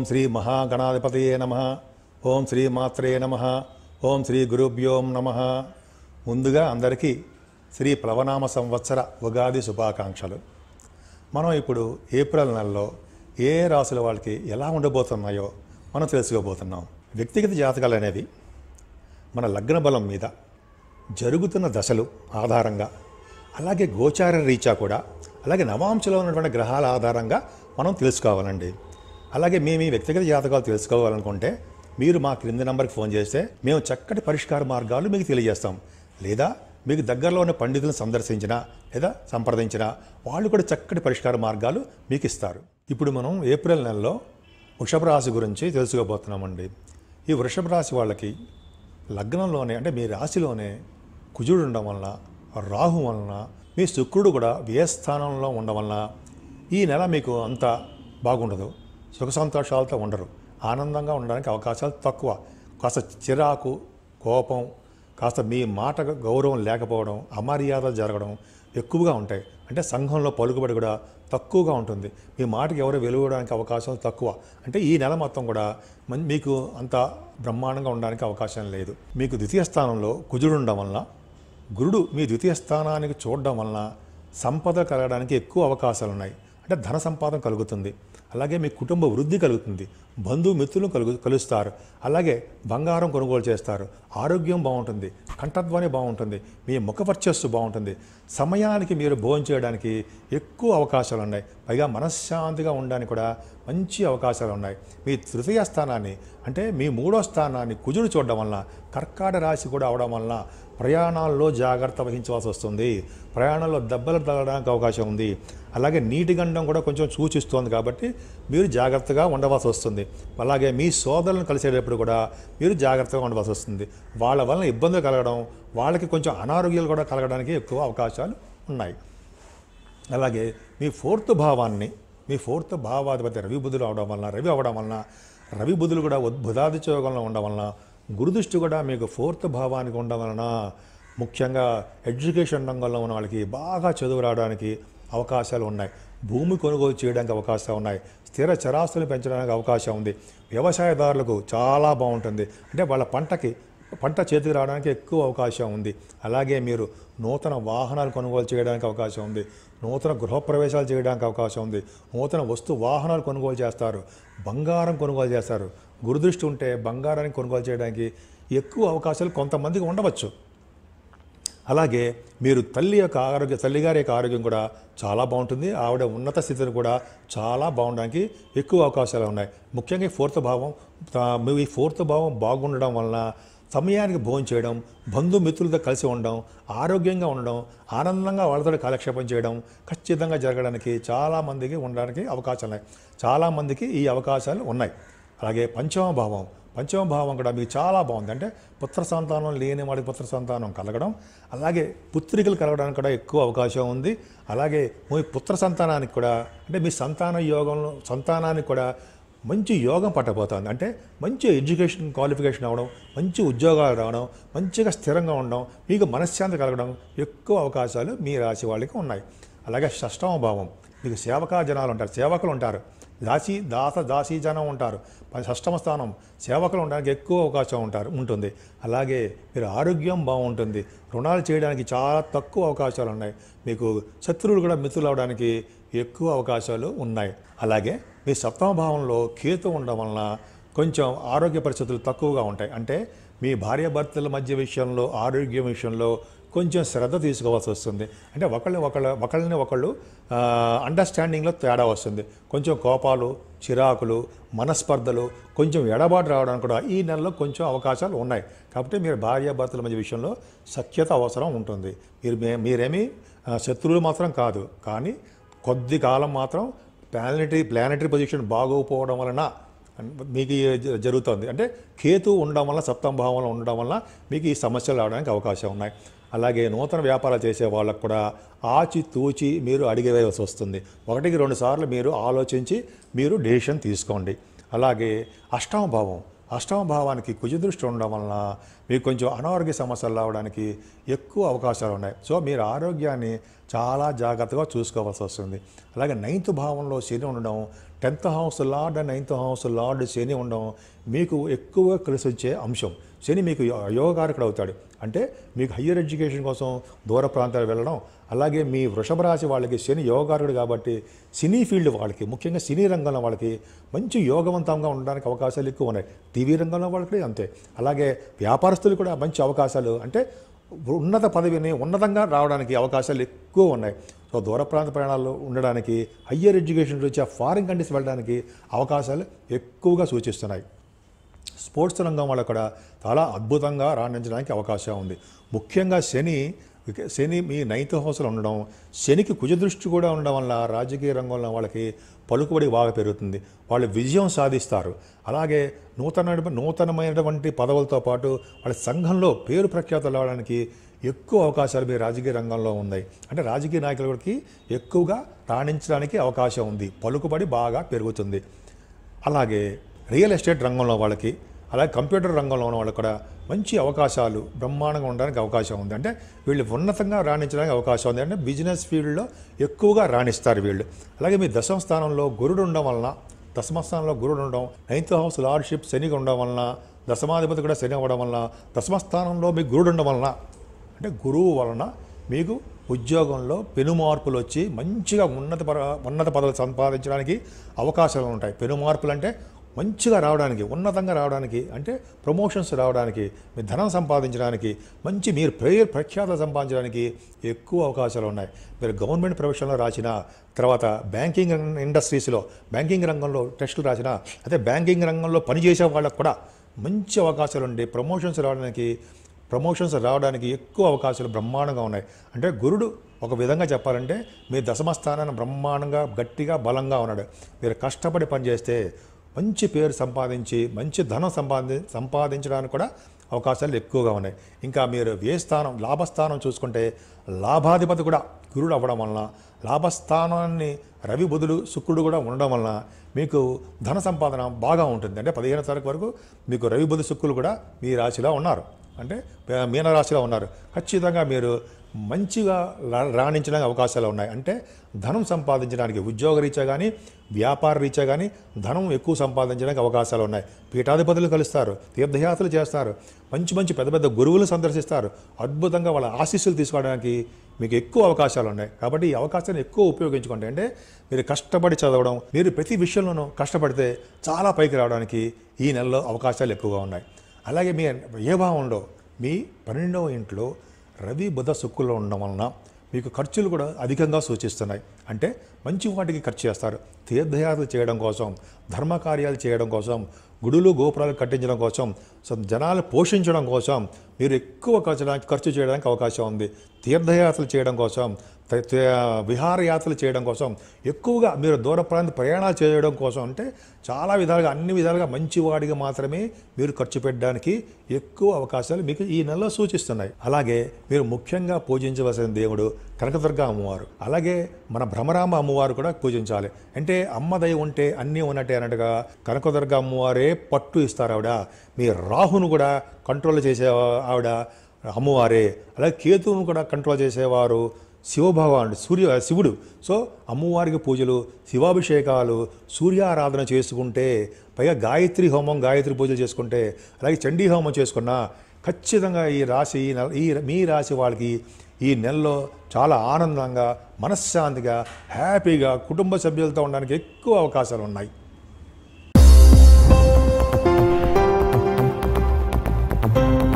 ఓం శ్రీ మహాగణాధిపతయే నమ ఓం శ్రీ మాత్రే నమ ఓం శ్రీ గురుభ్యోం నమ ముందుగా అందరికీ శ్రీ ప్లవనామ సంవత్సర ఉగాది శుభాకాంక్షలు మనం ఇప్పుడు ఏప్రిల్ నెలలో ఏ రాసుల వాళ్ళకి ఎలా ఉండబోతున్నాయో మనం తెలుసుకోబోతున్నాం వ్యక్తిగత జాతకాలు అనేవి మన లగ్న బలం మీద జరుగుతున్న దశలు ఆధారంగా అలాగే గోచార రీచా కూడా అలాగే నవాంశలో ఉన్నటువంటి గ్రహాల ఆధారంగా మనం తెలుసుకోవాలండి అలాగే మీ మీ వ్యక్తిగత జాతకాలు తెలుసుకోవాలనుకుంటే మీరు మా క్రింది నంబర్కి ఫోన్ చేస్తే మేము చక్కటి పరిష్కార మార్గాలు మీకు తెలియజేస్తాం లేదా మీకు దగ్గరలో ఉన్న పండితులను సందర్శించినా లేదా సంప్రదించినా వాళ్ళు కూడా చక్కటి పరిష్కార మార్గాలు మీకు ఇస్తారు ఇప్పుడు మనం ఏప్రిల్ నెలలో వృషభ రాశి గురించి తెలుసుకోబోతున్నామండి ఈ వృషభ రాశి వాళ్ళకి లగ్నంలోనే అంటే మీ రాశిలోనే కుజుడు ఉండడం వలన రాహు వలన మీ శుక్రుడు కూడా వ్యయస్థానంలో ఉండడం వలన ఈ నెల మీకు అంత బాగుండదు సుఖ సంతోషాలతో ఉండరు ఆనందంగా ఉండడానికి అవకాశాలు తక్కువ కాస్త చిరాకు కోపం కాస్త మీ మాట గౌరవం లేకపోవడం అమర్యాద జరగడం ఎక్కువగా ఉంటాయి అంటే సంఘంలో పలుకుబడి కూడా తక్కువగా ఉంటుంది మీ మాటకి ఎవరు వెలువడానికి అవకాశం తక్కువ అంటే ఈ నెల మొత్తం కూడా మీకు అంత బ్రహ్మాండంగా ఉండడానికి అవకాశం లేదు మీకు ద్వితీయ స్థానంలో కుజుడు ఉండడం వలన గురుడు మీ ద్వితీయ స్థానానికి చూడడం వలన సంపద కలగడానికి ఎక్కువ అవకాశాలు ఉన్నాయి అంటే ధన సంపాదన కలుగుతుంది అలాగే మీ కుటుంబ వృద్ధి కలుగుతుంది బంధుమిత్రులు కలుగు కలుస్తారు అలాగే బంగారం కొనుగోలు చేస్తారు ఆరోగ్యం బాగుంటుంది కంఠధ్వని బాగుంటుంది మీ ముఖ వర్చస్సు బాగుంటుంది సమయానికి మీరు భోజనం చేయడానికి ఎక్కువ అవకాశాలు ఉన్నాయి పైగా మనశ్శాంతిగా ఉండడానికి కూడా మంచి అవకాశాలు ఉన్నాయి మీ తృతీయ స్థానాన్ని అంటే మీ మూడో స్థానాన్ని కుజుడు చూడడం వలన కర్కాట రాశి కూడా అవడం వలన ప్రయాణాల్లో జాగ్రత్త వహించవలసి వస్తుంది ప్రయాణంలో దెబ్బలు తగడానికి అవకాశం ఉంది అలాగే నీటి గండం కూడా కొంచెం సూచిస్తోంది కాబట్టి మీరు జాగ్రత్తగా ఉండవలసి వస్తుంది అలాగే మీ సోదరులను కలిసేటప్పుడు కూడా మీరు జాగ్రత్తగా ఉండవలసి వస్తుంది వాళ్ళ వలన ఇబ్బందులు కలగడం వాళ్ళకి కొంచెం అనారోగ్యాలు కూడా కలగడానికి ఎక్కువ అవకాశాలు ఉన్నాయి అలాగే మీ ఫోర్త్ భావాన్ని మీ ఫోర్త్ భావాధిపతి రవి బుధులు అవడం వలన రవి అవడం వలన రవి బుధులు కూడా బుధాది యోగంలో ఉండడం వలన గురుదృష్టి కూడా మీకు ఫోర్త్ భావానికి ఉండడం వలన ముఖ్యంగా ఎడ్యుకేషన్ రంగంలో ఉన్న వాళ్ళకి బాగా చదువు రావడానికి అవకాశాలు ఉన్నాయి భూమి కొనుగోలు చేయడానికి అవకాశాలు ఉన్నాయి స్థిర చరాస్తులు పెంచడానికి అవకాశం ఉంది వ్యవసాయదారులకు చాలా బాగుంటుంది అంటే వాళ్ళ పంటకి పంట చేతికి రావడానికి ఎక్కువ అవకాశం ఉంది అలాగే మీరు నూతన వాహనాలు కొనుగోలు చేయడానికి అవకాశం ఉంది నూతన గృహప్రవేశాలు చేయడానికి అవకాశం ఉంది నూతన వస్తు వాహనాలు కొనుగోలు చేస్తారు బంగారం కొనుగోలు చేస్తారు గురుదృష్టి ఉంటే బంగారాన్ని కొనుగోలు చేయడానికి ఎక్కువ అవకాశాలు కొంతమందికి ఉండవచ్చు అలాగే మీరు తల్లి యొక్క ఆరోగ్య తల్లిగారి యొక్క ఆరోగ్యం కూడా చాలా బాగుంటుంది ఆవిడ ఉన్నత స్థితిని కూడా చాలా బాగుండడానికి ఎక్కువ అవకాశాలు ఉన్నాయి ముఖ్యంగా ఫోర్త్ భావం ఈ ఫోర్త్ భావం బాగుండడం వలన సమయానికి భోజనం చేయడం బంధుమిత్రులతో కలిసి ఉండడం ఆరోగ్యంగా ఉండడం ఆనందంగా వాళ్ళతో కాలక్షేపం చేయడం ఖచ్చితంగా జరగడానికి చాలామందికి ఉండడానికి అవకాశాలు ఉన్నాయి చాలామందికి ఈ అవకాశాలు ఉన్నాయి అలాగే పంచమ భావం పంచమ భావం కూడా మీకు చాలా బాగుంది అంటే పుత్ర సంతానం లేని వాడికి పుత్ర సంతానం కలగడం అలాగే పుత్రికలు కలగడానికి కూడా ఎక్కువ అవకాశం ఉంది అలాగే మీ పుత్ర సంతానానికి కూడా అంటే మీ సంతాన యోగంలో సంతానానికి కూడా మంచి యోగం పట్టబోతోంది అంటే మంచి ఎడ్యుకేషన్ క్వాలిఫికేషన్ అవ్వడం మంచి ఉద్యోగాలు రావడం మంచిగా స్థిరంగా ఉండడం మీకు మనశ్శాంతి కలగడం ఎక్కువ అవకాశాలు మీ రాశి వాళ్ళకి ఉన్నాయి అలాగే షష్టమ భావం మీకు సేవకా జనాలు ఉంటారు సేవకులు ఉంటారు దాసి దాస దాసీ జనం ఉంటారు షష్టమ స్థానం సేవకులు ఉండడానికి ఎక్కువ అవకాశం ఉంటారు ఉంటుంది అలాగే మీరు ఆరోగ్యం బాగుంటుంది రుణాలు చేయడానికి చాలా తక్కువ అవకాశాలు ఉన్నాయి మీకు శత్రువులు కూడా మిత్రులు అవడానికి ఎక్కువ అవకాశాలు ఉన్నాయి అలాగే మీ సప్తమ భావంలో కేతు ఉండడం వలన కొంచెం ఆరోగ్య పరిస్థితులు తక్కువగా ఉంటాయి అంటే మీ భార్యాభర్తల మధ్య విషయంలో ఆరోగ్యం విషయంలో కొంచెం శ్రద్ధ తీసుకోవాల్సి వస్తుంది అంటే ఒకళ్ళు ఒకళ్ళ ఒకళ్ళని ఒకళ్ళు అండర్స్టాండింగ్లో తేడా వస్తుంది కొంచెం కోపాలు చిరాకులు మనస్పర్ధలు కొంచెం ఎడబాటు రావడానికి కూడా ఈ నెలలో కొంచెం అవకాశాలు ఉన్నాయి కాబట్టి మీరు భార్యాభర్తల మధ్య విషయంలో సఖ్యత అవసరం ఉంటుంది మీరు మీరేమీ శత్రువులు మాత్రం కాదు కానీ కొద్ది కాలం మాత్రం ప్లానటరీ ప్లానటరీ పొజిషన్ బాగోకపోవడం వలన మీకు జరుగుతుంది అంటే కేతు ఉండడం వల్ల సప్తం భావంలో ఉండడం వల్ల మీకు ఈ సమస్యలు రావడానికి అవకాశం ఉన్నాయి అలాగే నూతన వ్యాపారం చేసే వాళ్ళకు కూడా ఆచి తూచి మీరు అడిగవేయవలసి వస్తుంది ఒకటికి రెండు సార్లు మీరు ఆలోచించి మీరు డెసిషన్ తీసుకోండి అలాగే అష్టమ భావం అష్టమ భావానికి కుజదృష్టి ఉండడం వలన మీకు కొంచెం అనారోగ్య సమస్యలు రావడానికి ఎక్కువ అవకాశాలు ఉన్నాయి సో మీరు ఆరోగ్యాన్ని చాలా జాగ్రత్తగా చూసుకోవాల్సి వస్తుంది అలాగే నైన్త్ భావంలో శని ఉండడం tenth house lord and ninth house lord Shani ఉండడం మీకు ఎక్కువ కలిసి వచ్చే అంశం శని మీకు యోగకారకుడు అవుతాడు అంటే మీకు హయ్యర్ ఎడ్యుకేషన్ కోసం దూర ప్రాంతాలు వెళ్ళడం అలాగే మీ వృషభ రాశి వాళ్ళకి శని యోగకారకుడు కాబట్టి సినీ ఫీల్డ్ వాళ్ళకి ముఖ్యంగా సినీ రంగంలో వాళ్ళకి మంచి యోగవంతంగా ఉండడానికి అవకాశాలు ఎక్కువ ఉన్నాయి టీవీ రంగంలో వాళ్ళకి అంతే అలాగే వ్యాపారస్తులు కూడా మంచి అవకాశాలు అంటే ఉన్నత పదవిని ఉన్నతంగా రావడానికి అవకాశాలు ఎక్కువ ఉన్నాయి సో దూర ప్రాంత ప్రయాణాల్లో ఉండడానికి హయ్యర్ ఎడ్యుకేషన్ వచ్చే ఫారిన్ కంట్రీస్ వెళ్ళడానికి అవకాశాలు ఎక్కువగా సూచిస్తున్నాయి స్పోర్ట్స్ రంగం వాళ్ళు కూడా చాలా అద్భుతంగా రాణించడానికి అవకాశం ఉంది ముఖ్యంగా శని శని మీ నైతిక హౌస్లో ఉండడం శనికి కుజదృష్టి కూడా ఉండడం వల్ల రాజకీయ రంగంలో వాళ్ళకి పలుకుబడి బాగా పెరుగుతుంది వాళ్ళు విజయం సాధిస్తారు అలాగే నూతన నూతనమైనటువంటి పదవులతో పాటు వాళ్ళ సంఘంలో పేరు ప్రఖ్యాతలు రావడానికి ఎక్కువ అవకాశాలు మీ రాజకీయ రంగంలో ఉన్నాయి అంటే రాజకీయ నాయకులకి ఎక్కువగా రాణించడానికి అవకాశం ఉంది పలుకుబడి బాగా పెరుగుతుంది అలాగే రియల్ ఎస్టేట్ రంగంలో వాళ్ళకి అలాగే కంప్యూటర్ రంగంలో ఉన్న వాళ్ళకి కూడా మంచి అవకాశాలు బ్రహ్మాండంగా ఉండడానికి అవకాశం ఉంది అంటే వీళ్ళు ఉన్నతంగా రాణించడానికి అవకాశం ఉంది అంటే బిజినెస్ ఫీల్డ్లో ఎక్కువగా రాణిస్తారు వీళ్ళు అలాగే మీ దశమ స్థానంలో గురుడు ఉండడం వలన దశమ స్థానంలో గురుడు ఉండడం నైన్త్ హౌస్ లార్డ్షిప్ శనిగా ఉండడం వలన దశమాధిపతి కూడా శని అవ్వడం వలన దశమ స్థానంలో మీ గురుడు ఉండడం వలన అంటే గురువు వలన మీకు ఉద్యోగంలో పెనుమార్పులు వచ్చి మంచిగా ఉన్నత ఉన్నత పదవులు సంపాదించడానికి అవకాశాలు ఉంటాయి పెనుమార్పులు అంటే మంచిగా రావడానికి ఉన్నతంగా రావడానికి అంటే ప్రమోషన్స్ రావడానికి మీ ధనం సంపాదించడానికి మంచి మీరు పేరు ప్రఖ్యాతలు సంపాదించడానికి ఎక్కువ అవకాశాలు ఉన్నాయి మీరు గవర్నమెంట్ ప్రొఫెషన్లో రాసిన తర్వాత బ్యాంకింగ్ ఇండస్ట్రీస్లో బ్యాంకింగ్ రంగంలో టెస్టులు రాసిన అదే బ్యాంకింగ్ రంగంలో పనిచేసే వాళ్ళకు కూడా మంచి అవకాశాలు ఉండి ప్రమోషన్స్ రావడానికి ప్రమోషన్స్ రావడానికి ఎక్కువ అవకాశాలు బ్రహ్మాండంగా ఉన్నాయి అంటే గురుడు ఒక విధంగా చెప్పాలంటే మీ దశమ స్థానాన్ని బ్రహ్మాండంగా గట్టిగా బలంగా ఉన్నాడు మీరు కష్టపడి పనిచేస్తే మంచి పేరు సంపాదించి మంచి ధనం సంపాది సంపాదించడానికి కూడా అవకాశాలు ఎక్కువగా ఉన్నాయి ఇంకా మీరు ఏ స్థానం లాభస్థానం చూసుకుంటే లాభాధిపతి కూడా గురుడు అవ్వడం వలన లాభస్థానాన్ని రవి బుధుడు శుక్రుడు కూడా ఉండడం వలన మీకు ధన సంపాదన బాగా ఉంటుంది అంటే పదిహేను తారీఖు వరకు మీకు రవి బుధ శుక్రులు కూడా మీ రాశిలో ఉన్నారు అంటే మీనరాశిలో ఉన్నారు ఖచ్చితంగా మీరు మంచిగా రాణించడానికి అవకాశాలు ఉన్నాయి అంటే ధనం సంపాదించడానికి ఉద్యోగ రీత్యా కానీ వ్యాపార రీత్యా కానీ ధనం ఎక్కువ సంపాదించడానికి అవకాశాలు ఉన్నాయి పీఠాధిపతులు కలుస్తారు తీర్థయాత్రలు చేస్తారు మంచి మంచి పెద్ద పెద్ద గురువులు సందర్శిస్తారు అద్భుతంగా వాళ్ళ ఆశీస్సులు తీసుకోవడానికి మీకు ఎక్కువ అవకాశాలు ఉన్నాయి కాబట్టి ఈ అవకాశాన్ని ఎక్కువ ఉపయోగించుకోండి అంటే మీరు కష్టపడి చదవడం మీరు ప్రతి విషయంలోనూ కష్టపడితే చాలా పైకి రావడానికి ఈ నెలలో అవకాశాలు ఎక్కువగా ఉన్నాయి అలాగే మీ ఏ భావంలో మీ పన్నెండవ ఇంట్లో రవి బుధ సుక్కులో ఉండడం వలన మీకు ఖర్చులు కూడా అధికంగా సూచిస్తున్నాయి అంటే మంచి వాటికి ఖర్చు చేస్తారు తీర్థయాత్ర చేయడం కోసం ధర్మకార్యాలు చేయడం కోసం గుడులు గోపురాలు కట్టించడం కోసం జనాలు పోషించడం కోసం మీరు ఎక్కువ ఖర్చు ఖర్చు చేయడానికి అవకాశం ఉంది తీర్థయాత్రలు చేయడం కోసం విహారయాత్రలు చేయడం కోసం ఎక్కువగా మీరు దూర ప్రాంత ప్రయాణాలు చేయడం కోసం అంటే చాలా విధాలుగా అన్ని విధాలుగా మంచివాడిగా మాత్రమే మీరు ఖర్చు పెట్టడానికి ఎక్కువ అవకాశాలు మీకు ఈ నెలలో సూచిస్తున్నాయి అలాగే మీరు ముఖ్యంగా పూజించవలసిన దేవుడు కనకదుర్గ అమ్మవారు అలాగే మన భ్రమరామ అమ్మవారు కూడా పూజించాలి అంటే అమ్మ దయ ఉంటే అన్నీ ఉన్నట్టే అన్నట్టుగా కనకదుర్గ అమ్మవారే పట్టు ఇస్తారు ఆవిడ మీ రాహును కూడా కంట్రోల్ చేసే ఆవిడ అమ్మవారే అలాగే కేతువును కూడా కంట్రోల్ చేసేవారు శివభగవానుడు సూర్య శివుడు సో అమ్మవారికి పూజలు శివాభిషేకాలు సూర్యారాధన చేసుకుంటే పైగా గాయత్రి హోమం గాయత్రి పూజలు చేసుకుంటే అలాగే చండీ హోమం చేసుకున్నా ఖచ్చితంగా ఈ రాశి ఈ మీ రాశి వాళ్ళకి ఈ నెలలో చాలా ఆనందంగా మనశ్శాంతిగా హ్యాపీగా కుటుంబ సభ్యులతో ఉండడానికి ఎక్కువ అవకాశాలు ఉన్నాయి thank you